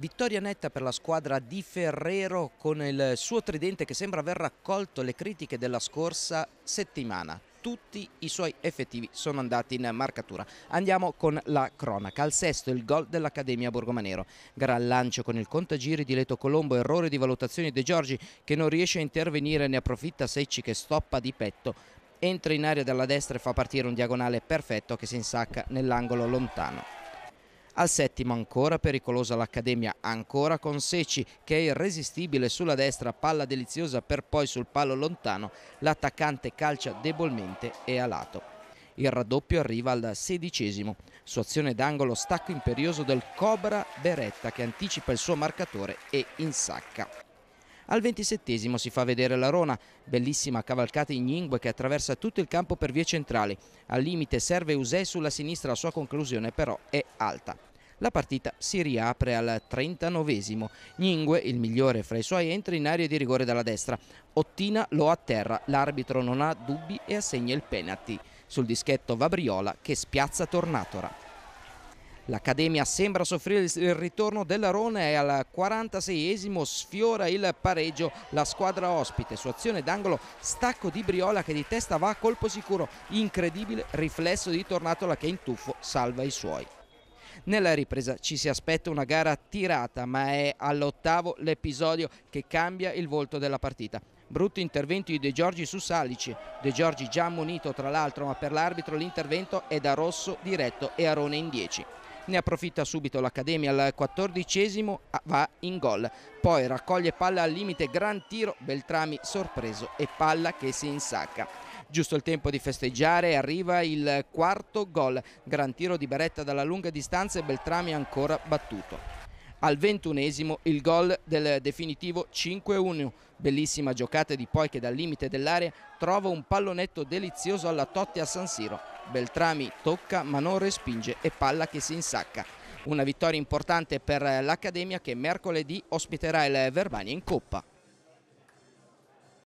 Vittoria netta per la squadra di Ferrero con il suo tridente che sembra aver raccolto le critiche della scorsa settimana. Tutti i suoi effettivi sono andati in marcatura. Andiamo con la cronaca. Al sesto il gol dell'Accademia Borgomanero. Gran lancio con il contagiri di Leto Colombo, errore di valutazione De Giorgi che non riesce a intervenire, ne approfitta Secci che stoppa di petto entra in area dalla destra e fa partire un diagonale perfetto che si insacca nell'angolo lontano. Al settimo ancora pericolosa l'Accademia, ancora con Seci che è irresistibile sulla destra, palla deliziosa per poi sul palo lontano, l'attaccante calcia debolmente e a lato. Il raddoppio arriva al sedicesimo. Su azione d'angolo stacco imperioso del Cobra Beretta che anticipa il suo marcatore e insacca. Al 27 si fa vedere la Rona, bellissima cavalcata igningue che attraversa tutto il campo per vie centrali. Al limite serve Usè sulla sinistra, la sua conclusione però è alta. La partita si riapre al 39esimo. Ningue, il migliore fra i suoi, entra in area di rigore dalla destra. Ottina lo atterra, l'arbitro non ha dubbi e assegna il penalty. Sul dischetto Vabriola che spiazza Tornatora. L'Accademia sembra soffrire il ritorno della Rona e al 46esimo sfiora il pareggio la squadra ospite. Su azione d'angolo stacco di Briola che di testa va a colpo sicuro. Incredibile riflesso di Tornatola che in tuffo salva i suoi. Nella ripresa ci si aspetta una gara tirata ma è all'ottavo l'episodio che cambia il volto della partita. Brutto intervento di De Giorgi su Salici, De Giorgi già ammonito tra l'altro ma per l'arbitro l'intervento è da rosso diretto e Arone in 10 ne approfitta subito l'Accademia al quattordicesimo, va in gol, poi raccoglie palla al limite, gran tiro, Beltrami sorpreso e palla che si insacca. Giusto il tempo di festeggiare, arriva il quarto gol, gran tiro di Beretta dalla lunga distanza e Beltrami ancora battuto al ventunesimo il gol del definitivo 5-1. Bellissima giocata di poi che dal limite dell'area trova un pallonetto delizioso alla Totti a San Siro. Beltrami tocca ma non respinge e palla che si insacca. Una vittoria importante per l'Accademia che mercoledì ospiterà il Verbania in Coppa.